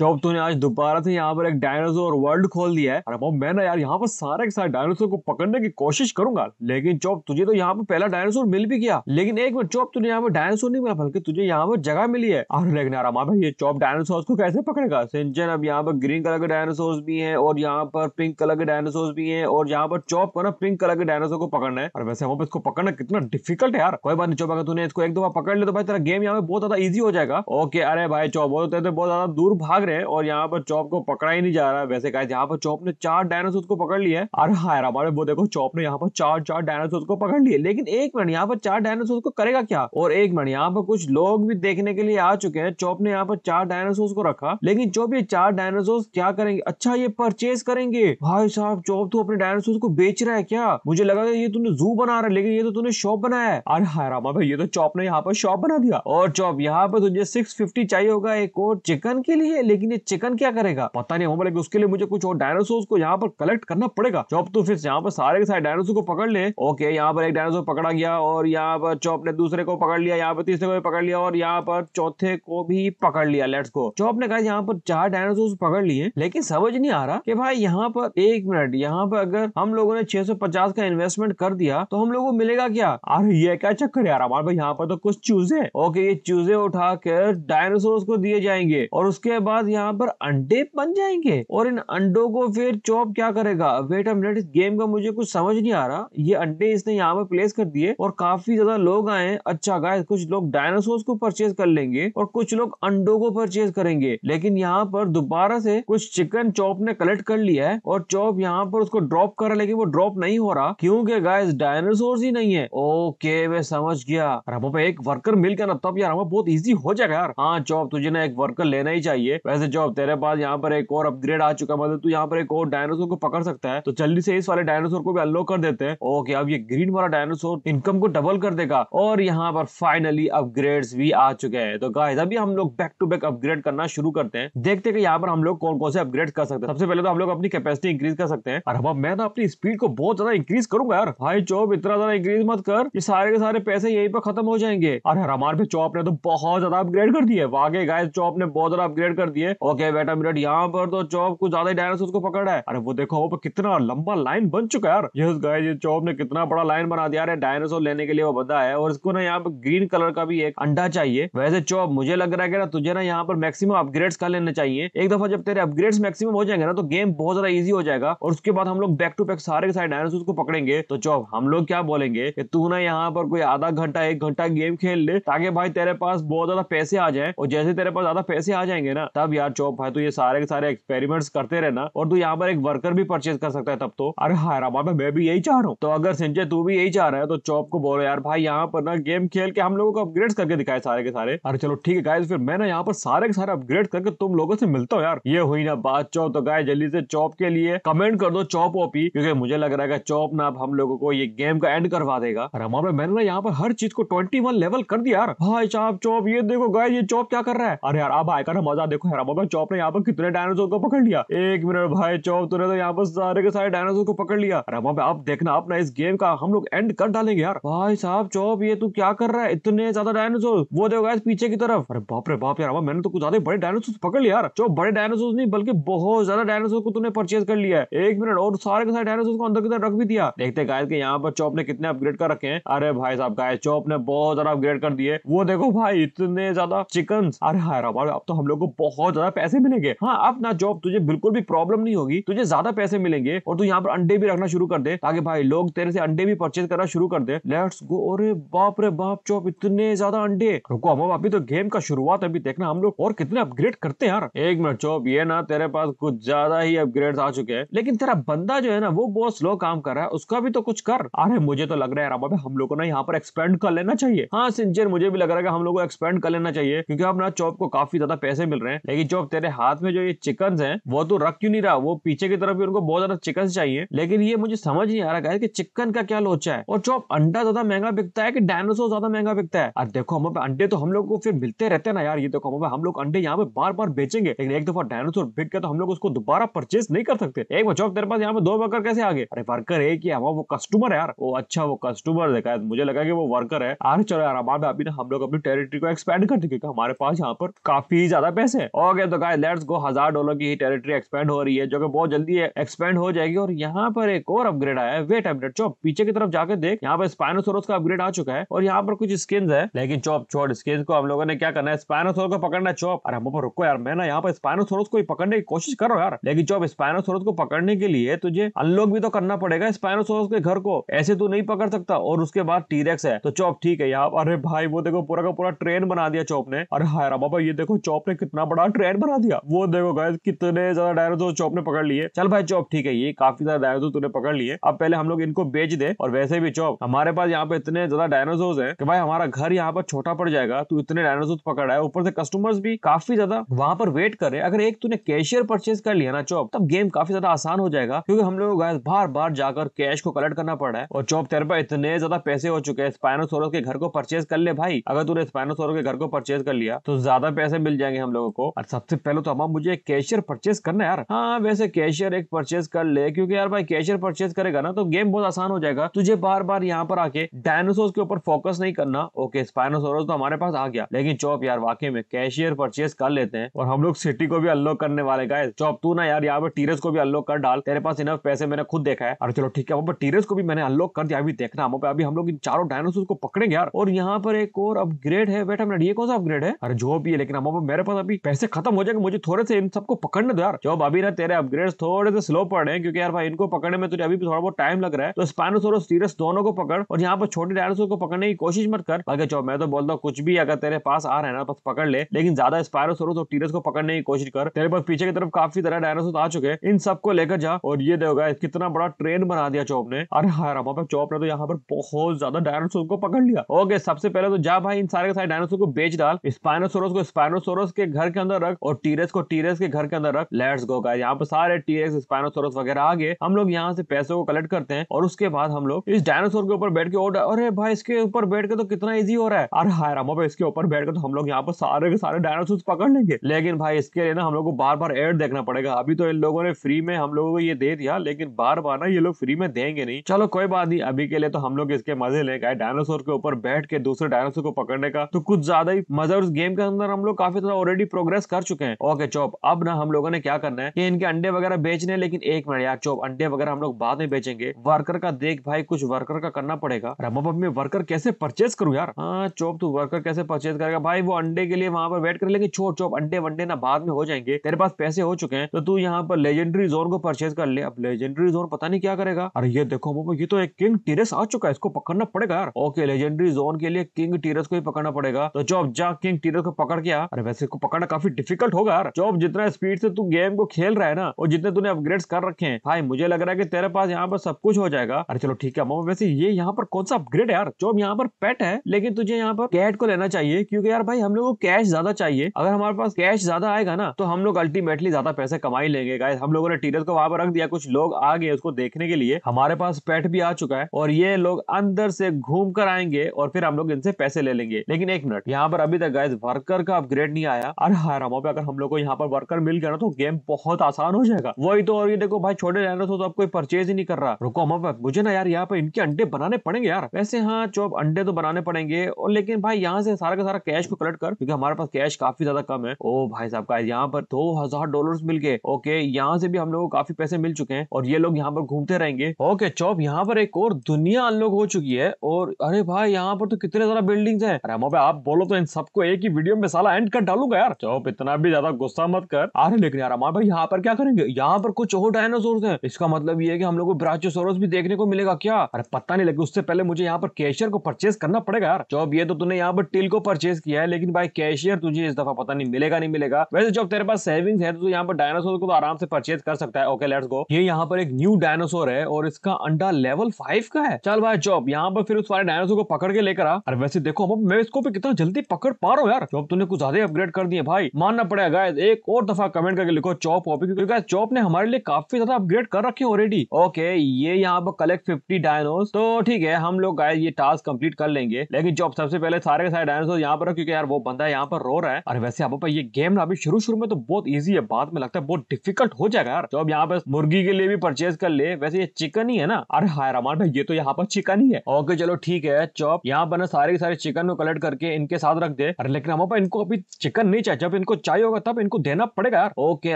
जब तूने आज दोबारा से यहाँ पर एक डायनासोर वर्ल्ड खोल दिया है अरे मैं ना यार यहाँ पर सारे के सारे डायनासोर को पकड़ने की कोशिश करूंगा लेकिन चौप तुझे तो यहाँ पर पहला डायनासोर मिल भी गया लेकिन एक मिनट चौप तुझे यहाँ पर डायनासोर नहीं मिला बल्कि तुझे यहाँ पर जगह मिली है और लेकिन यार भाई ये चौप डायनासोर को कैसे पकड़ेगा सिंचन अब यहाँ पर ग्रीन कलर के डायनासोर भी है और यहाँ पर पिंक कलर के डायनासोर भी है और यहाँ पर चौप को ना पिंक कलर के डायनासोर को पकड़ना है और वैसे हम इसको पकड़ना कितना डिफिकल्ट है यार कोई बात नहीं चौप अगर तूने इसको एक दो बार पकड़ लिया तो भाई तेरा गेम यहाँ पे बहुत ज्यादा ईजी हो जाएगा ओके अरे भाई चौप तो बहुत बहुत ज्यादा दूर भाग है और यहाँ पर चौप को पकड़ा ही नहीं जा रहा है वैसे कहा यहाँ पर चौप ने चार डायनासोर को पकड़ लिया है अरे हैराबाद हाँ में वो देखो चौप ने यहाँ पर चार चार डायनासोर को पकड़ लिया लेकिन एक मिनट यहाँ पर चार डायनासोर को करेगा क्या और एक मिनट यहाँ पर कुछ लोग भी देखने के लिए आ चुके हैं चौप ने यहाँ पर चार डायनासोर को रखा लेकिन चौप ये चार डायनासोर क्या करेंगे अच्छा ये परचेज करेंगे भाई साहब चौप तो अपने डायनासोर को बेच रहा है क्या मुझे लगा ये तूने जू बना रहा है लेकिन ये तो तूने शॉप बनाया है अरे हैरामा हाँ भाई ये तो चौप ने यहाँ पर शॉप बना दिया और चौप यहाँ पर तुझे सिक्स चाहिए होगा एक और चिकन के लिए लेकिन लेकिन ये चिकन क्या करेगा पता नहीं होगा लेकिन उसके लिए मुझे कुछ और डायनासोर को यहाँ पर कलेक्ट करना पड़ेगा चौप तो फिर यहाँ पर सारे के सारे डायनासोर को पकड़ ले ओके यहाँ पर एक डायनासोर पकड़ा गया और यहाँ पर चौप ने दूसरे को पकड़ लिया यहाँ पर तीसरे को भी पकड़ लिया और यहाँ पर चौथे को भी पकड़ लिया लेट्स को चौप ने कहा यहाँ पर चार डायनासोर पकड़ लिए लेकिन समझ नहीं आ रहा कि भाई यहाँ पर एक मिनट यहाँ पर अगर हम लोगों ने छह का इन्वेस्टमेंट कर दिया तो हम लोग को मिलेगा क्या अरे ये क्या चक्कर यार हमारे भाई यहाँ पर तो कुछ चूजे ओके ये चूजे उठा कर डायनासोर को दिए जाएंगे और उसके बाद बाद यहाँ पर अंडे बन जाएंगे और इन अंडों को फिर चॉप क्या करेगा वेट एम इस गेम का मुझे कुछ समझ नहीं आ रहा ये अंडे इसने यहाँ पर प्लेस कर दिए और काफी ज्यादा लोग आए अच्छा गाय कुछ लोग डायनासोर को परचेज कर लेंगे और कुछ लोग अंडो को परचेज करेंगे लेकिन यहाँ पर दोबारा से कुछ चिकन चॉप ने कलेक्ट कर लिया है और चॉप यहाँ पर उसको ड्रॉप कर रहा लेकिन वो ड्रॉप नहीं हो रहा क्योंकि गाय डायनासोर ही नहीं है ओके मैं समझ गया पे एक वर्कर मिल गया ना तब यार बहुत इजी हो जाएगा यार हाँ चॉप तुझे ना एक वर्कर लेना ही चाहिए वैसे जो तेरे पास यहाँ पर एक और अपग्रेड आ चुका है मतलब तू यहाँ पर एक और डायनासोर को पकड़ सकता है तो जल्दी से इस वाले डायनासोर को भी अनलॉक कर देते हैं ओके अब ये ग्रीन वाला डायनासोर इनकम को डबल कर देगा और यहाँ पर फाइनली अपग्रेड भी आ चुके हैं तो गाइस अभी हम लोग बैक टू बैक अपग्रेड करना शुरू करते हैं देखते हैं यहाँ पर हम लोग कौन कौन से अपग्रेड कर सकते हैं सबसे पहले तो हम लोग अपनी कैपेसिटी इंक्रीज कर सकते हैं और अब मैं तो अपनी स्पीड को बहुत ज्यादा इंक्रीज करूंगा यार भाई चौप इतना ज्यादा इंक्रीज मत कर ये सारे के सारे पैसे यहीं पर खत्म हो जाएंगे और हमारे चौप ने तो बहुत ज्यादा अपग्रेड कर दिया है वागे गाय चौप ने बहुत ज्यादा अपग्रेड कर दिया दिए ओके बेटा मिनट यहाँ पर तो चौब कुछ ज्यादा डायनासोर को पकड़ रहा है अरे वो देखो पर कितना लंबा लाइन बन चुका है यार यस गाइस ये चौप ने कितना बड़ा लाइन बना दिया है डायनासोर लेने के लिए वो बंदा है और इसको ना यहाँ पर ग्रीन कलर का भी एक अंडा चाहिए वैसे चौब मुझे लग रहा है ना तुझे ना यहाँ पर मैक्सिमम अपग्रेड्स कर लेने चाहिए एक दफा जब तेरे अपग्रेड्स मैक्सिमम हो जाएंगे ना तो गेम बहुत ज्यादा ईजी हो जाएगा और उसके बाद हम लोग बैक टू बैक सारे सारे डायनासोर को पकड़ेंगे तो चौब हम लोग क्या बोलेंगे कि तू ना यहाँ पर कोई आधा घंटा एक घंटा गेम खेल ले ताकि भाई तेरे पास बहुत ज्यादा पैसे आ जाए और जैसे तेरे पास ज्यादा पैसे आ जाएंगे ना तब अब यार चौप है तो ये सारे के सारे एक्सपेरिमेंट्स करते रहना और तू यहाँ पर एक वर्कर भी परचेज कर सकता है तब तो अरे हैदराबाद में मैं भी यही चाह रहा हूँ तो अगर सिंचे तू भी यही चाह रहा है तो चौप को बोलो यार भाई यहाँ पर ना गेम खेल के हम लोगों को अपग्रेड करके दिखाए सारे के सारे अरे चलो ठीक है गाय फिर मैं ना यहाँ पर सारे के सारे अपग्रेड करके तुम लोगों से मिलता हूँ यार ये हुई ना बात चौप तो गाय जल्दी से चौप के लिए कमेंट कर दो चौप ओपी क्योंकि मुझे लग रहा है चौप ना अब हम लोगों को ये गेम का एंड करवा देगा और हमारे मैंने ना यहाँ पर हर चीज को ट्वेंटी लेवल कर दिया यार भाई चाप चौप ये देखो गाय ये चौप क्या कर रहा है अरे यार अब आएगा ना मजा देखो खराब होगा चौप ने यहाँ पर कितने डायनासोर को पकड़ लिया एक मिनट भाई चौप तूने तो यहाँ पर सारे के सारे डायनासोर को पकड़ लिया अरे वहां पे आप देखना अपना इस गेम का हम लोग एंड कर डालेंगे यार भाई साहब चौप ये तू क्या कर रहा है इतने ज्यादा डायनासोर वो देखो इस पीछे की तरफ अरे बाप रे बाप यार मैंने तो कुछ ज्यादा बड़े डायनासोर पकड़ लिया यार चौप बड़े डायनासोर नहीं बल्कि बहुत ज्यादा डायनासोर को तूने परचेज कर लिया है एक मिनट और सारे के सारे डायनासोर को अंदर की तरफ रख भी दिया देखते गाय के यहाँ पर चौप ने कितने अपग्रेड कर रखे हैं अरे भाई साहब गाय चौप ने बहुत ज्यादा अपग्रेड कर दिए वो देखो भाई इतने ज्यादा चिकन अरे हाँ अब तो हम लोग को बहुत बहुत ज्यादा पैसे मिलेंगे हाँ अब ना जॉब तुझे बिल्कुल भी प्रॉब्लम नहीं होगी तुझे ज्यादा पैसे मिलेंगे और तू यहाँ पर अंडे भी रखना शुरू कर दे ताकि भाई लोग तेरे से अंडे भी परचेज करना शुरू कर दे लेट्स गो अरे बाप रे बाप चौप इतने ज्यादा अंडे रुको हम अभी तो गेम का शुरुआत अभी देखना हम लोग और कितने अपग्रेड करते हैं यार एक मिनट चौप ये ना तेरे पास कुछ ज्यादा ही अपग्रेड आ चुके हैं लेकिन तेरा बंदा जो है ना वो बहुत स्लो काम कर रहा है उसका भी तो कुछ कर अरे मुझे तो लग रहा है अबे हम लोग को ना यहाँ पर एक्सपेंड कर लेना चाहिए हाँ सिंचर मुझे भी लग रहा है हम लोग को एक्सपेंड कर लेना चाहिए क्योंकि अब ना चौप को काफी ज्यादा पैसे मिल रहे हैं लेकिन ये जो तेरे हाथ में जो ये चिकन है वो तो रख क्यों नहीं रहा वो पीछे की तरफ भी उनको बहुत ज्यादा चिकन चाहिए लेकिन ये मुझे समझ नहीं आ रहा है कि चिकन का क्या लोचा है और चौप अंडा ज्यादा महंगा बिकता है कि डायनासोर ज्यादा महंगा बिकता है और देखो हम अंडे तो हम लोग को फिर मिलते रहते हैं ना यार ये देखो हम हम लोग अंडे यहाँ पे बार बार बेचेंगे लेकिन एक दफा डायनासोर बिक गया तो हम लोग उसको दोबारा परचेज नहीं कर सकते एक बचाओ तेरे पास यहाँ पे दो वर्कर कैसे आगे अरे वर्कर एक ही वो कस्टमर है यार वो अच्छा वो कस्टमर देखा है मुझे लगा कि वो वर्कर है अरे चलो यार अभी ना तो हम लोग अपनी टेरिटरी को एक्सपेंड कर देंगे हमारे पास यहाँ पर काफी ज्यादा पैसे है और कहोगे तो गाइस लेट्स गो हजार डॉलर की ही टेरिटरी एक्सपेंड हो रही है जो कि बहुत जल्दी एक्सपेंड हो जाएगी और यहाँ पर एक और अपग्रेड आया है वेट अपग्रेड चौप पीछे की तरफ जाकर देख यहाँ पर स्पाइनोसोरस का अपग्रेड आ चुका है और यहाँ पर कुछ स्किन है लेकिन चौप छोड़ स्किन को हम लोगों ने क्या करना है स्पाइनोसोर को पकड़ना चौप अरे हम रुको यार मैं ना यहाँ पर स्पाइनोसोरस को पकड़ने की कोशिश करो यार लेकिन चौप स्पाइनोसोरस को पकड़ने के लिए तुझे अनलॉक भी तो करना पड़ेगा स्पाइनोसोरस के घर को ऐसे तू नहीं पकड़ सकता और उसके बाद टीरेक्स है तो चौप ठीक है यहाँ अरे भाई वो देखो पूरा का पूरा ट्रेन बना दिया चौप ने अरे हाय बाबा ये देखो चौप ने कितना बड़ा ट्रेन बना दिया वो देखो गाय कितने ज्यादा डायर तो चौप ने पकड़ लिए चल भाई चौप ठीक है ये काफी ज्यादा डायरो तूने पकड़ लिए अब पहले हम लोग इनको बेच दे और वैसे भी चौप हमारे पास यहाँ पे इतने ज्यादा डायनासोर है कि भाई हमारा घर यहाँ पर छोटा पड़ जाएगा तू इतने डायनासोर पकड़ा है ऊपर से कस्टमर्स भी काफी ज्यादा वहां पर वेट कर रहे अगर एक तूने कैशियर परचेज कर लिया ना चौप तब गेम काफी ज्यादा आसान हो जाएगा क्योंकि हम लोग गाय बार बार जाकर कैश को कलेक्ट करना पड़ा है और चौप तेरे पास इतने ज्यादा पैसे हो चुके हैं स्पाइनोसोर के घर को परचेज कर ले भाई अगर तूने स्पाइनोसोर के घर को परचेज कर लिया तो ज्यादा पैसे मिल जाएंगे हम लोगों को और सबसे पहले तो अब मुझे कैशियर परचेज करना यार हाँ वैसे कैशियर एक परचेज कर ले क्योंकि यार भाई कैशियर परचेज करेगा ना तो गेम बहुत आसान हो जाएगा तुझे बार बार यहाँ पर आके डायनोसोर के ऊपर फोकस नहीं करना ओके स्पाइनोसोरस तो हमारे पास आ गया लेकिन चौप यार वाकई में कैशियर परचेज कर लेते हैं और हम लोग सिटी को भी अनलॉक करने वाले गए चौप तू ना यार यहाँ पर टीरस को भी अनलॉक कर डाल तेरे पास इनफ पैसे मैंने खुद देखा है और चलो ठीक है टीरस को भी मैंने अनलॉक कर दिया अभी देखना हम अभी हम लोग इन चारों डायनोसोर को पकड़ेंगे यार और यहाँ पर एक और अपग्रेड है बेटा मेरा ये कौन सा अपग्रेड है अरे जो भी है लेकिन हम मेरे पास अभी पैसे खत्म हो जाएगा मुझे थोड़े से इन सबको पकड़ने दो यार जब अभी ना तेरे अपग्रेड थोड़े से स्लो पड़ रहे हैं क्योंकि यार भाई इनको पकड़ने में तुझे अभी भी थोड़ा बहुत टाइम लग रहा है तो स्पाइनोसोर और दोनों को पकड़ और यहाँ पर छोटे डायनासोर को पकड़ने की कोशिश मत कर बाकी चो मैं तो बोलता हूँ कुछ भी अगर तेरे पास आ रहे है ना बस पकड़ ले लेकिन ज्यादा स्पाइनोसोरस और टीरस को पकड़ने की कोशिश कर तेरे पास पीछे की तरफ काफी तरह डायनासोर आ चुके हैं इन सबको लेकर जा और ये देगा कितना बड़ा ट्रेन बना दिया चौप ने अरे हाँ रामा पर चौप ने तो यहाँ पर बहुत ज्यादा डायनासोर को पकड़ लिया ओके सबसे पहले तो जा भाई इन सारे के सारे डायनासोर को बेच डाल स्पाइनोसोरस को स्पाइनोसोरस के घर के अंदर अंदर रख और टीरेस को टीरेस के घर के अंदर रख लेट्स गो का यहाँ पर सारे टीरेस स्पाइनोसोरस वगैरह आ गए हम लोग यहाँ से पैसों को कलेक्ट करते हैं और उसके बाद हम लोग इस डायनासोर के ऊपर बैठ के और अरे भाई इसके ऊपर बैठ के तो कितना ईजी हो रहा है अरे हाय रामो भाई इसके ऊपर बैठ के तो हम लोग यहाँ पर सारे के सारे डायनासोर पकड़ लेंगे लेकिन भाई इसके लिए ना हम लोग को बार बार एड देखना पड़ेगा अभी तो इन लोगों ने फ्री में हम लोगों को ये दे दिया लेकिन बार बार ना ये लोग फ्री में देंगे नहीं चलो कोई बात नहीं अभी के लिए तो हम लोग इसके मजे ले गए डायनासोर के ऊपर बैठ के दूसरे डायनासोर को पकड़ने का तो कुछ ज्यादा ही मजा उस गेम के अंदर हम लोग काफी ज्यादा ऑलरेडी प्रोग्रेस कर चुके हैं ओके चौप अब ना हम लोगों ने क्या करना है कि इनके अंडे वगैरह बेचने लेकिन एक मिनट यार चोप अंडे वगैरह हम लोग बाद में बेचेंगे वर्कर का देख भाई कुछ वर्कर का करना पड़ेगा रमा में वर्कर कैसे परचेज करूँ यार हाँ चौप तू वर्कर कैसे परचेज करेगा भाई वो अंडे के लिए वहां पर वेट कर लेंगे छोट चौप अंडे वंडे ना बाद में हो जाएंगे तेरे पास पैसे हो चुके हैं तो तू यहाँ पर लेजेंडरी जोन को परचेज कर ले अब लेजेंडरी जोन पता नहीं क्या करेगा अरे ये देखो मोबाइल ये तो एक किंग टेरेस आ चुका है इसको पकड़ना पड़ेगा यार ओके लेजेंडरी जोन के लिए किंग टेरेस को ही पकड़ना पड़ेगा तो चोप जा किंग टेरेस को पकड़ के अरे वैसे इसको पकड़ना काफी डिफिकल्ट होगा जॉब जितना स्पीड से तू गेम को खेल रहा है ना और जितने तूने अपग्रेड कर रखे हैं भाई मुझे लग रहा है कि तेरे पास यहाँ पर सब कुछ हो जाएगा अरे चलो ठीक है मामा वैसे ये यहाँ पर कौन सा अपग्रेड है यार जॉब यहाँ पर पेट है लेकिन तुझे यहाँ पर कैट को लेना चाहिए क्योंकि यार भाई हम लोग को कैश ज्यादा चाहिए अगर हमारे पास कैश ज्यादा आएगा ना तो हम लोग अल्टीमेटली ज्यादा पैसे कमा ही लेंगे गाय हम लोगों ने टीरियर को वहां पर रख दिया कुछ लोग आ गए उसको देखने के लिए हमारे पास पेट भी आ चुका है और ये लोग अंदर से घूम कर आएंगे और फिर हम लोग इनसे पैसे ले लेंगे लेकिन एक मिनट यहाँ पर अभी तक गाइस वर्कर का अपग्रेड नहीं आया अरे यहाँ पे अगर हम लोग को यहाँ पर वर्कर मिल गया ना तो गेम बहुत आसान हो जाएगा वही तो और ये देखो भाई छोटे रैनर तो अब कोई परचेज ही नहीं कर रहा रुको हम मुझे ना यार यहाँ पर इनके अंडे बनाने पड़ेंगे यार वैसे हाँ जो अंडे तो बनाने पड़ेंगे और लेकिन भाई यहाँ से सारा का सारा कैश को कलेक्ट कर क्योंकि हमारे पास कैश काफी ज्यादा कम है ओ भाई साहब का यहाँ पर दो हजार डॉलर मिल गए ओके यहाँ से भी हम लोग को काफी पैसे मिल चुके हैं और ये लोग यहाँ पर घूमते रहेंगे ओके चौप यहाँ पर एक और दुनिया अनलॉक हो चुकी है और अरे भाई यहाँ पर तो कितने ज्यादा बिल्डिंग्स हैं अरे आप बोलो तो इन सबको एक ही वीडियो में साला एंड कर डालूंगा यार चौप इतना भी ज्यादा गुस्सा मत कर अरे लेकिन यार हमारे भाई यहाँ पर क्या करेंगे यहाँ पर कुछ और डायनासोर है इसका मतलब ये है कि हम लोग को ब्राचोसोरस भी देखने को मिलेगा क्या अरे पता नहीं लगे उससे पहले मुझे यहाँ पर कैशियर को परचेस करना पड़ेगा यार जॉब ये तो तूने यहाँ पर टिल को परचेस किया है लेकिन भाई कैशियर तुझे इस दफा पता नहीं मिलेगा नहीं मिलेगा वैसे जब तेरे पास सेविंग है तो यहाँ पर डायनासोर को तो आराम से परचेज कर सकता है ओके लेट्स गो ये यहाँ पर एक न्यू डायनासोर है और इसका अंडा लेवल फाइव का है चल भाई जॉब यहाँ पर फिर उस वाले डायनासोर को पकड़ के लेकर आ अरे वैसे देखो मैं इसको भी कितना जल्दी पकड़ पा रहा हूँ यार जॉब तूने कुछ ज्यादा अपग्रेड कर दिए भाई मानना पड़ेगा एक और दफा कमेंट करके लिखो चॉप हॉबी क्योंकि चॉप ने हमारे लिए काफी ज्यादा अपग्रेड कर रखी है ऑलरेडी ओके ये यहाँ पर कलेक्ट फिफ्टी डायनोस तो ठीक है हम लोग गाय ये टास्क कम्प्लीट कर लेंगे लेकिन जॉब सबसे पहले सारे के सारे डायनोसोर यहाँ पर क्योंकि यार वो बंदा यहाँ पर रो रहा है और वैसे आप ये गेम ना अभी शुरू शुरू में तो बहुत ईजी है बाद में लगता है बहुत डिफिकल्ट हो जाएगा यार जॉब यहाँ पर मुर्गी के लिए भी परचेज कर ले वैसे ये चिकन ही है ना अरे हाय रामान भाई ये तो यहाँ पर चिकन ही है ओके चलो ठीक है चॉप यहाँ पर ना सारे के सारे चिकन को कलेक्ट करके इनके साथ रख दे अरे लेकिन हम इनको अभी चिकन नहीं चाहिए जब इनको को चाहिए होगा तब इनको देना पड़ेगा यार ओके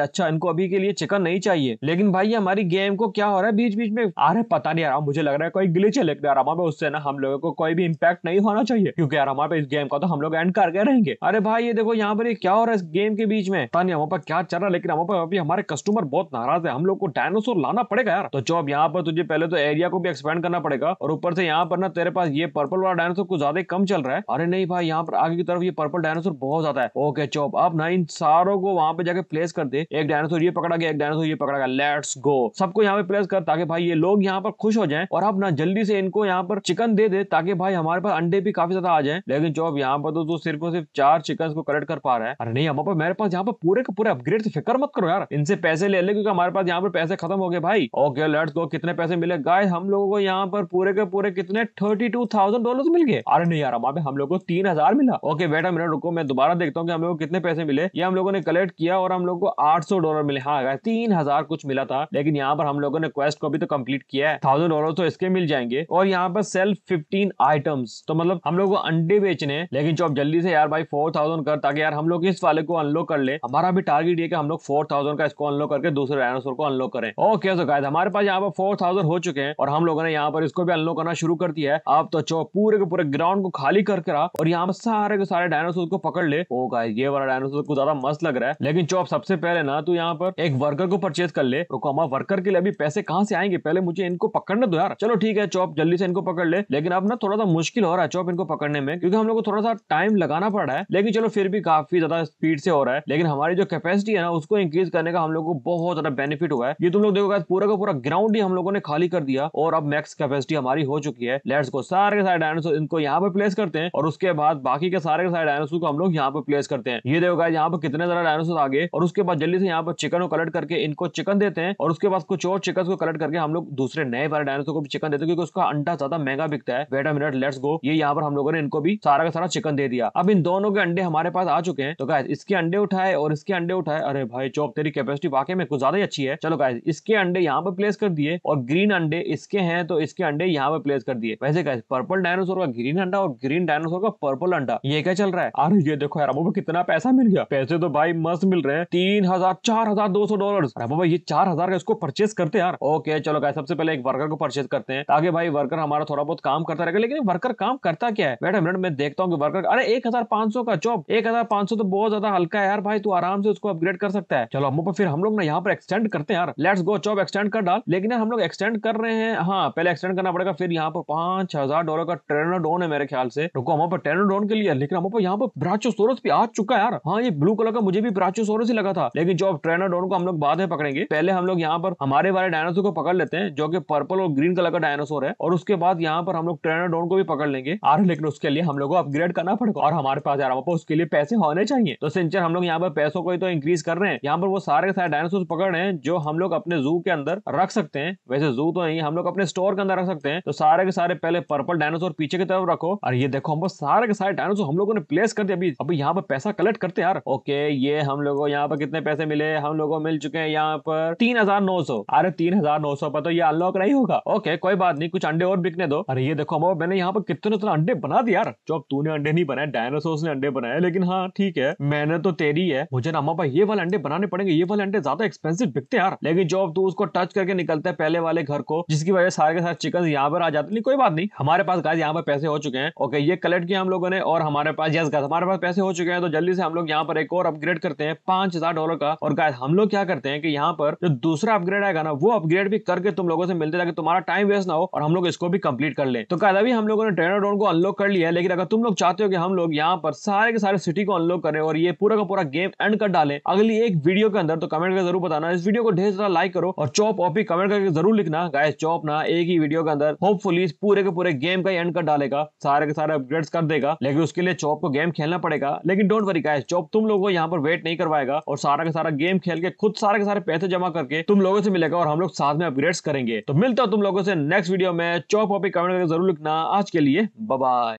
अच्छा इनको अभी के लिए चिकन नहीं चाहिए लेकिन भाई हमारी गेम को क्या हो रहा है बीच बीच में आ रहा पता नहीं यार मुझे लग रहा है कोई ग्लिच है लेकिन यार हमारे उससे ना हम लोगों को कोई भी इम्पैक्ट नहीं होना चाहिए क्योंकि यार हमारे इस गेम का तो हम लोग एंड करके रहेंगे अरे भाई ये देखो यहाँ पर क्या हो रहा है गेम के बीच में पता नहीं हमारे क्या चल रहा है लेकिन हमारे अभी हमारे कस्टमर बहुत नाराज है हम लोग को डायनासोर लाना पड़ेगा यार तो जो अब यहाँ पर तुझे पहले तो एरिया को भी एक्सपेंड करना पड़ेगा और ऊपर से यहाँ पर ना तेरे पास ये पर्पल वाला डायनासोर कुछ ज्यादा कम चल रहा है अरे नहीं भाई यहाँ पर आगे की तरफ ये पर्पल डायनासोर बहुत ज्यादा है ओके चौब अब न ना इन सारों को वहां पे जाके प्लेस कर दे एक डायनासोर ये पकड़ा गया एक डायनासोर ये पकड़ा गया लेट्स गो सबको यहाँ पे प्लेस कर ताकि भाई ये लोग यहाँ पर खुश हो जाए और आप ना जल्दी से इनको यहाँ पर चिकन दे दे ताकि भाई हमारे पास अंडे भी काफी ज्यादा आ जाए लेकिन जो अब यहाँ पर तो, तू तो सिर्फ और सिर्फ चार चिकन को कलेक्ट कर पा रहा है अरे नहीं हमारे पर मेरे पास यहाँ पर पूरे के पूरे अपग्रेड से फिक्र मत करो यार इनसे पैसे ले ले क्योंकि हमारे पास यहाँ पर पैसे खत्म हो गए भाई ओके लेट्स गो कितने पैसे मिले गाय हम लोगों को यहाँ पर पूरे के पूरे कितने थर्टी टू थाउजेंड डॉलर मिल गए अरे नहीं यार हमारे हम लोग को तीन हजार मिला ओके बेटा मेरा रुको मैं दोबारा देखता हूँ कि हम लोग कितने पैसे मिले मिले ये हम लोगों ने कलेक्ट किया और हम लोग को आठ डॉलर मिले हाँ तीन हजार कुछ मिला था लेकिन यहाँ पर हम लोगों ने क्वेस्ट को भी तो कम्प्लीट किया है थाउजेंड डॉलर तो इसके मिल जाएंगे और यहाँ पर सेल्फ फिफ्टीन आइटम्स तो मतलब हम लोग को अंडे बेचने लेकिन जो जल्दी से यार भाई फोर कर ताकि यार हम लोग इस वाले को अनलॉक कर ले हमारा भी टारगेट ये हम लोग फोर का इसको अनलॉक करके दूसरे डायनासोर को अनलॉक करें ओके तो गाइस हमारे पास यहाँ पर फोर हो चुके हैं और हम लोगों ने यहाँ पर इसको भी अनलॉक करना शुरू कर दिया है आप तो चो पूरे के पूरे ग्राउंड को खाली करके रहा और यहाँ पर सारे के सारे डायनासोर को पकड़ ले ओ oh, गाइस ये वाला डायनासोर को ज्यादा मस्त लग रहा है लेकिन चौप सबसे पहले ना तो यहाँ पर एक वर्कर को परचेज कर ले रुको हमारे वर्कर के लिए अभी पैसे कहाँ से आएंगे पहले मुझे इनको पकड़ने दो यार चलो ठीक है चौप जल्दी से इनको पकड़ ले लेकिन अब ना थोड़ा सा मुश्किल हो रहा है चौप इनको पकड़ने में क्योंकि हम लोग को थोड़ा सा टाइम लगाना पड़ रहा है लेकिन चलो फिर भी काफी ज्यादा स्पीड से हो रहा है लेकिन हमारी जो कैपेसिटी है ना उसको इंक्रीज करने का हम लोग को बहुत ज्यादा बेनिफिट हुआ है ये तुम लोग देखो पूरा का पूरा ग्राउंड ही हम लोगों ने खाली कर दिया और अब मैक्स कैपेसिटी हमारी हो चुकी है लेट्स को सारे सारे डायनासोर इनको यहाँ पर प्लेस करते हैं और उसके बाद बाकी के सारे के सारे डायनासोर को हम लोग यहाँ पर प्लेस करते हैं ये देखो यहाँ पर कितने ज्यादा डायनासोर आ गए और उसके बाद जल्दी से यहाँ पर चिकन को कलेक्ट करके इनको चिकन देते हैं और उसके बाद कुछ और चिकन को कलेक्ट करके हम लोग दूसरे नए वाले डायनासोर को भी चिकन देते हैं क्योंकि उसका अंडा ज्यादा महंगा बिकता है वेट मिनट लेट्स गो ये यहाँ पर हम लोगों ने इनको भी सारा का सारा चिकन दे दिया अब इन दोनों के अंडे हमारे पास आ चुके हैं तो गाय इसके अंडे उठाए और इसके अंडे उठाए अरे भाई चौक तेरी कैपेसिटी वाकई में कुछ ज्यादा ही अच्छी है चलो गाय इसके अंडे यहाँ पर प्लेस कर दिए और ग्रीन अंडे इसके हैं तो इसके अंडे यहाँ पर प्लेस कर दिए वैसे गाय पर्पल डायनासोर का ग्रीन अंडा और ग्रीन डायनासोर का पर्पल अंडा ये क्या चल रहा है अरे ये देखो यार अब कितना पैसा मिल गया जाएगा पैसे तो भाई मस्त मिल रहे हैं तीन हजार चार हजार दो सौ डॉलर बाबा ये चार हजार का इसको परचेस करते यार ओके चलो गाइस सबसे पहले एक वर्कर को परचेस करते हैं ताकि भाई वर्कर हमारा थोड़ा बहुत काम करता रहेगा लेकिन वर्कर काम करता क्या है बैठा मिनट मैं देखता हूँ वर्कर अरे एक हजार पांच सौ का जॉब एक हजार पांच सौ तो बहुत ज्यादा हल्का है यार भाई तू आराम से उसको अपग्रेड कर सकता है चलो हम फिर हम लोग ना यहाँ पर एक्सटेंड करते हैं यार लेट्स गो जॉब एक्सटेंड कर डाल लेकिन हम लोग एक्सटेंड कर रहे हैं हाँ पहले एक्सटेंड करना पड़ेगा फिर यहाँ पर पांच हजार डॉलर का ट्रेनर डोन है मेरे ख्याल से रुको हम पर ट्रेनर डोन के लिए लेकिन हम पर यहाँ पर ब्राचो सोरस भी आ चुका है यार हाँ ये ब्लू कलर का मुझे भी ब्राचोसोरस ही लगा था लेकिन जो अब डोन को हम लोग बाद में पकड़ेंगे पहले हम लोग यहाँ पर हमारे वाले डायनासोर को पकड़ लेते हैं जो कि पर्पल और ग्रीन कलर का डायनासोर है और उसके बाद यहाँ पर हम लोग ट्रेनर डोन को भी पकड़ लेंगे और लेकिन उसके लिए हम लोग को अपग्रेड करना पड़ेगा और हमारे पास है मतलब उसके लिए पैसे होने चाहिए तो सिंचर हम लोग यहाँ पर पैसों को ही तो इंक्रीज कर रहे हैं यहाँ पर वो सारे सारे डायनासोर पकड़ रहे हैं जो हम लोग अपने जू के अंदर रख सकते हैं वैसे जू तो नहीं हम लोग अपने स्टोर के अंदर रख सकते हैं तो सारे के सारे पहले पर्पल डायनासोर पीछे की तरफ रखो और ये देखो हम सारे के सारे डायनासोर हम लोगों ने प्लेस कर दिया अभी अभी यहाँ पर पैसा कलेक्ट करते यार ओके ये हम लोगों यहाँ पर कितने पैसे मिले हम लोगों मिल चुके हैं यहाँ पर तीन हजार नौ सौ अरे तीन हजार नौ सौ पर तो ये अनलॉक नहीं होगा ओके कोई बात नहीं कुछ अंडे और बिकने दो अरे ये देखो अमो मैंने यहाँ पर कितने उतना अंडे बना दिया यार जो तूने अंडे नहीं बनाए डायनासोर ने अंडे बनाए लेकिन हाँ ठीक है मैंने तो तेरी है मुझे ना अम्मा ये वाले अंडे बनाने पड़ेंगे ये वाले अंडे ज्यादा एक्सपेंसिव बिकते यार लेकिन जो तू उसको टच करके निकलता है पहले वाले घर को जिसकी वजह सारे के सारे चिकन यहाँ पर आ जाते नहीं कोई बात नहीं हमारे पास गाय यहाँ पर पैसे हो चुके हैं ओके ये कलेक्ट किया हम लोगों ने और हमारे पास यस गाय हमारे पास पैसे हो चुके हैं तो जल्दी से हम लोग यहाँ यहाँ पर एक और अपग्रेड करते हैं पांच हजार डॉलर का और गाय हम लोग क्या करते हैं कि यहाँ पर जो दूसरा अपग्रेड आएगा ना वो अपग्रेड भी करके तुम लोगों से मिलते ताकि तुम्हारा टाइम वेस्ट ना हो और हम लोग इसको भी कंप्लीट कर ले तो गाय अभी हम लोगों ने ट्रेनर ड्रोन को अनलॉक कर लिया है लेकिन अगर तुम लोग चाहते हो कि हम लोग यहाँ पर सारे के सारे सिटी को अनलॉक करें और ये पूरा का पूरा गेम एंड कर डाले अगली एक वीडियो के अंदर तो कमेंट करके जरूर बताना इस वीडियो को ढेर सारा लाइक करो और चौप ऑपी कमेंट करके जरूर लिखना गाय चौप ना एक ही वीडियो के अंदर होपफुली पूरे के पूरे गेम का एंड कर डालेगा सारे के सारे अपग्रेड कर देगा लेकिन उसके लिए चौप को गेम खेलना पड़ेगा लेकिन डोंट वरी गाय चौप तुम लोगों को यहाँ पर वेट नहीं करवाएगा और सारा का सारा गेम खेल के खुद सारे के सारे पैसे जमा करके तुम लोगों से मिलेगा और हम लोग साथ में अपग्रेड करेंगे तो मिलता तुम लोगों से नेक्स्ट वीडियो में चौक कमेंट करके जरूर लिखना आज के लिए बाय